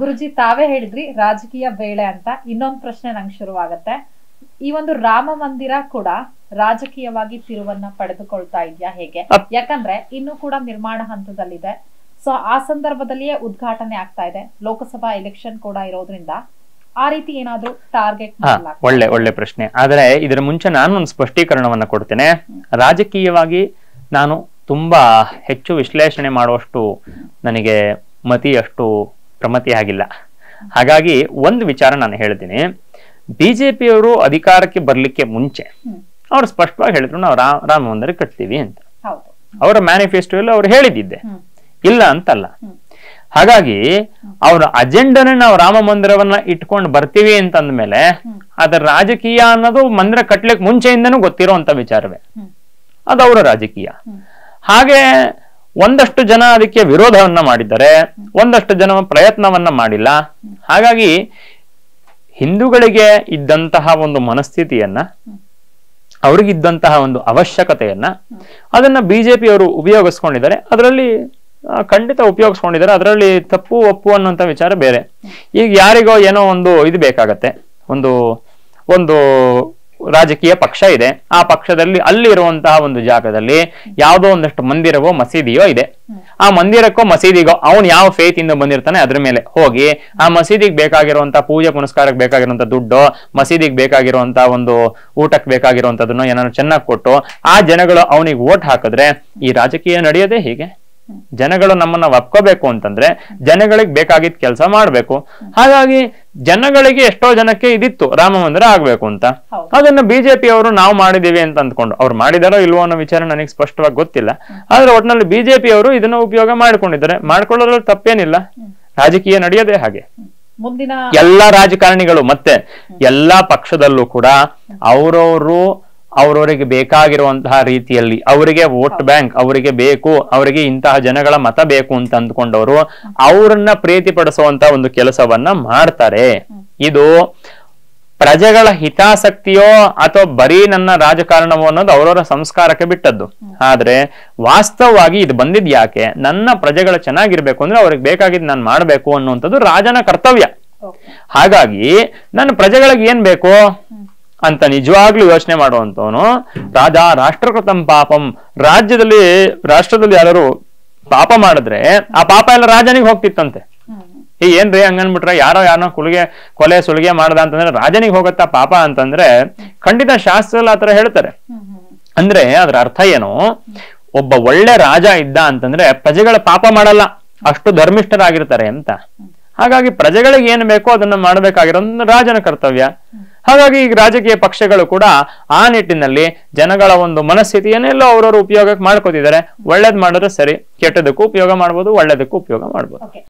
ಗುರುಜಿ ತಾವೇ ಹೇಳಿದ್ರಿ ರಾಜಕೀಯ ಬೇಳೆ ಅಂತ ಇನ್ನೊಂದು ಪ್ರಶ್ನೆ ನಂಗೆ ಶುರುವಾಗತ್ತೆ ಈ ಒಂದು ರಾಮ ಮಂದಿರ ಕೂಡ ರಾಜಕೀಯವಾಗಿ ತಿರುವನ್ನ ಪಡೆದುಕೊಳ್ತಾ ಇದೆಯಾ ಹೇಗೆ ಯಾಕಂದ್ರೆ ಇನ್ನು ಕೂಡ ನಿರ್ಮಾಣ ಹಂತದಲ್ಲಿದೆ ಸೊ ಆ ಸಂದರ್ಭದಲ್ಲಿಯೇ ಉದ್ಘಾಟನೆ ಆಗ್ತಾ ಇದೆ ಲೋಕಸಭಾ ಎಲೆಕ್ಷನ್ ಕೂಡ ಇರೋದ್ರಿಂದ ಆ ರೀತಿ ಏನಾದ್ರೂ ಟಾರ್ಗೆಟ್ ಒಳ್ಳೆ ಒಳ್ಳೆ ಪ್ರಶ್ನೆ ಆದ್ರೆ ಇದರ ಮುಂಚೆ ನಾನು ಒಂದು ಸ್ಪಷ್ಟೀಕರಣವನ್ನ ಕೊಡ್ತೇನೆ ರಾಜಕೀಯವಾಗಿ ನಾನು ತುಂಬಾ ಹೆಚ್ಚು ವಿಶ್ಲೇಷಣೆ ಮಾಡುವಷ್ಟು ನನಗೆ ಮತಿ ಅಷ್ಟು ಪ್ರಮತಿ ಆಗಿಲ್ಲ ಹಾಗಾಗಿ ಒಂದು ವಿಚಾರ ನಾನು ಹೇಳ್ತೀನಿ ಬಿಜೆಪಿಯವರು ಅಧಿಕಾರಕ್ಕೆ ಬರ್ಲಿಕ್ಕೆ ಮುಂಚೆ ಅವರು ಸ್ಪಷ್ಟವಾಗಿ ಹೇಳಿದ್ರು ನಾವು ರಾಮ ರಾಮ ಮಂದಿರ ಕಟ್ತೀವಿ ಅಂತ ಅವರ ಮ್ಯಾನಿಫೆಸ್ಟೋ ಅವ್ರು ಹೇಳಿದ್ದಿದ್ದೆ ಇಲ್ಲ ಅಂತಲ್ಲ ಹಾಗಾಗಿ ಅವರ ಅಜೆಂಡನೇ ನಾವು ರಾಮ ಮಂದಿರವನ್ನ ಇಟ್ಕೊಂಡು ಬರ್ತೀವಿ ಮೇಲೆ ಅದರ ರಾಜಕೀಯ ಅನ್ನೋದು ಮಂದಿರ ಕಟ್ಲಿಕ್ಕೆ ಮುಂಚೆಯಿಂದನೂ ಅಂತ ವಿಚಾರವೇ ಅದು ಅವರ ರಾಜಕೀಯ ಹಾಗೆ ಒಂದಷ್ಟು ಜನ ಅದಕ್ಕೆ ವಿರೋಧವನ್ನ ಮಾಡಿದ್ದಾರೆ ಒಂದಷ್ಟು ಜನ ಪ್ರಯತ್ನವನ್ನ ಮಾಡಿಲ್ಲ ಹಾಗಾಗಿ ಹಿಂದೂಗಳಿಗೆ ಇದ್ದಂತಹ ಒಂದು ಮನಸ್ಥಿತಿಯನ್ನ ಅವ್ರಿಗಿದ್ದಂತಹ ಒಂದು ಅವಶ್ಯಕತೆಯನ್ನ ಅದನ್ನ ಅವರು ಉಪಯೋಗಿಸ್ಕೊಂಡಿದ್ದಾರೆ ಅದರಲ್ಲಿ ಖಂಡಿತ ಉಪಯೋಗಿಸ್ಕೊಂಡಿದ್ದಾರೆ ಅದರಲ್ಲಿ ತಪ್ಪು ಒಪ್ಪು ಅನ್ನುವಂಥ ವಿಚಾರ ಬೇರೆ ಈಗ ಯಾರಿಗೋ ಏನೋ ಒಂದು ಇದು ಬೇಕಾಗತ್ತೆ ಒಂದು ಒಂದು ರಾಜಕೀಯ ಪಕ್ಷ ಇದೆ ಆ ಪಕ್ಷದಲ್ಲಿ ಅಲ್ಲಿರುವಂತಹ ಒಂದು ಜಾಗದಲ್ಲಿ ಯಾವುದೋ ಒಂದಷ್ಟು ಮಂದಿರವೋ ಮಸೀದಿಯೋ ಇದೆ ಆ ಮಂದಿರಕ್ಕೋ ಮಸೀದಿಗೋ ಅವನು ಯಾವ ಫೇತ್ ಇಂದ ಬಂದಿರ್ತಾನೆ ಅದ್ರ ಮೇಲೆ ಹೋಗಿ ಆ ಮಸೀದಿಗೆ ಬೇಕಾಗಿರುವಂತಹ ಪೂಜೆ ಪುನಸ್ಕಾರಕ್ಕೆ ಬೇಕಾಗಿರುವಂತಹ ದುಡ್ಡು ಮಸೀದಿಗೆ ಬೇಕಾಗಿರುವಂತಹ ಒಂದು ಊಟಕ್ಕೆ ಬೇಕಾಗಿರುವಂತದನ್ನು ಏನಾದ್ರು ಚೆನ್ನಾಗಿ ಕೊಟ್ಟು ಆ ಜನಗಳು ಅವನಿಗೆ ಓಟ್ ಹಾಕಿದ್ರೆ ಈ ರಾಜಕೀಯ ನಡೆಯೋದೇ ಹೀಗೆ ಜನಗಳು ನಮ್ಮನ್ನ ಒಪ್ಕೋಬೇಕು ಅಂತಂದ್ರೆ ಜನಗಳಿಗೆ ಬೇಕಾಗಿದ್ದ ಕೆಲಸ ಮಾಡಬೇಕು ಹಾಗಾಗಿ ಜನಗಳಿಗೆ ಎಷ್ಟೋ ಜನಕ್ಕೆ ಇದಿತ್ತು ರಾಮ ಮಂದಿರ ಆಗ್ಬೇಕು ಅಂತ ಅದನ್ನ ಬಿಜೆಪಿ ಅವರು ನಾವು ಮಾಡಿದೀವಿ ಅಂತ ಅಂದ್ಕೊಂಡು ಅವ್ರು ಮಾಡಿದಾರೋ ಇಲ್ವೋ ಅನ್ನೋ ವಿಚಾರ ನನಗೆ ಸ್ಪಷ್ಟವಾಗಿ ಗೊತ್ತಿಲ್ಲ ಆದ್ರೆ ಒಟ್ನಲ್ಲಿ ಬಿಜೆಪಿ ಅವರು ಇದನ್ನ ಉಪಯೋಗ ಮಾಡ್ಕೊಂಡಿದ್ದಾರೆ ಮಾಡ್ಕೊಳ್ಳೋದ್ರಲ್ಲಿ ತಪ್ಪೇನಿಲ್ಲ ರಾಜಕೀಯ ನಡೆಯೋದೇ ಹಾಗೆ ಮುಂದಿನ ಎಲ್ಲಾ ರಾಜಕಾರಣಿಗಳು ಮತ್ತೆ ಎಲ್ಲಾ ಪಕ್ಷದಲ್ಲೂ ಕೂಡ ಅವರವರು ಅವರವರಿಗೆ ಬೇಕಾಗಿರುವಂತಹ ರೀತಿಯಲ್ಲಿ ಅವರಿಗೆ ವೋಟ್ ಬ್ಯಾಂಕ್ ಅವರಿಗೆ ಬೇಕು ಅವರಿಗೆ ಇಂತಹ ಜನಗಳ ಮತ ಬೇಕು ಅಂತ ಅಂದ್ಕೊಂಡವರು ಅವ್ರನ್ನ ಪ್ರೀತಿ ಪಡಿಸುವಂತ ಒಂದು ಕೆಲಸವನ್ನ ಮಾಡ್ತಾರೆ ಇದು ಪ್ರಜೆಗಳ ಹಿತಾಸಕ್ತಿಯೋ ಅಥವಾ ಬರೀ ನನ್ನ ರಾಜಕಾರಣವೋ ಅನ್ನೋದು ಅವರವರ ಸಂಸ್ಕಾರಕ್ಕೆ ಬಿಟ್ಟದ್ದು ಆದ್ರೆ ವಾಸ್ತವವಾಗಿ ಇದು ಬಂದಿದ್ ಯಾಕೆ ನನ್ನ ಪ್ರಜೆಗಳ ಚೆನ್ನಾಗಿರ್ಬೇಕು ಅಂದ್ರೆ ಅವ್ರಿಗೆ ಬೇಕಾಗಿದ್ದು ನಾನು ಮಾಡ್ಬೇಕು ಅನ್ನುವಂಥದ್ದು ರಾಜನ ಕರ್ತವ್ಯ ಹಾಗಾಗಿ ನನ್ನ ಪ್ರಜೆಗಳಿಗೆ ಏನ್ ಬೇಕು ಅಂತ ನಿಜವಾಗ್ಲೂ ಯೋಚನೆ ಮಾಡುವಂತವನು ರಾಜ ರಾಷ್ಟ್ರಕೃತಂ ಪಾಪಂ ರಾಜ್ಯದಲ್ಲಿ ರಾಷ್ಟ್ರದಲ್ಲಿ ಯಾರು ಪಾಪ ಮಾಡಿದ್ರೆ ಆ ಪಾಪ ಎಲ್ಲ ರಾಜನಿಗೆ ಹೋಗ್ತಿತ್ತಂತೆ ಈ ಏನ್ರಿ ಹಂಗನ್ಬಿಟ್ರೆ ಯಾರೋ ಯಾರೋ ಕುಳಿಗೆ ಕೊಲೆ ಸುಲಿಗೆ ಮಾಡ್ದ ಅಂತಂದ್ರೆ ರಾಜನಿಗೆ ಹೋಗತ್ತ ಪಾಪ ಅಂತಂದ್ರೆ ಖಂಡಿತ ಶಾಸ್ತ್ರದಲ್ಲಿ ಆತರ ಹೇಳ್ತಾರೆ ಅಂದ್ರೆ ಅದ್ರ ಅರ್ಥ ಏನು ಒಬ್ಬ ಒಳ್ಳೆ ರಾಜ ಇದ್ದ ಅಂತಂದ್ರೆ ಪ್ರಜೆಗಳ ಪಾಪ ಮಾಡಲ್ಲ ಅಷ್ಟು ಧರ್ಮಿಷ್ಠರಾಗಿರ್ತಾರೆ ಅಂತ ಹಾಗಾಗಿ ಪ್ರಜೆಗಳಿಗೆ ಏನ್ ಬೇಕೋ ಅದನ್ನ ಮಾಡ್ಬೇಕಾಗಿರೋ ರಾಜನ ಕರ್ತವ್ಯ ಹಾಗಾಗಿ ಈಗ ರಾಜಕೀಯ ಪಕ್ಷಗಳು ಕೂಡ ಆ ನಿಟ್ಟಿನಲ್ಲಿ ಜನಗಳ ಒಂದು ಮನಸ್ಥಿತಿಯನ್ನೆಲ್ಲ ಅವರವರು ಉಪಯೋಗಕ್ಕೆ ಮಾಡ್ಕೋತಿದ್ದಾರೆ ಒಳ್ಳೇದ್ ಮಾಡಿದ್ರೆ ಸರಿ ಕೆಟ್ಟದಕ್ಕೂ ಉಪಯೋಗ ಮಾಡ್ಬೋದು ಒಳ್ಳೇದಕ್ಕೂ ಉಪಯೋಗ ಮಾಡ್ಬೋದು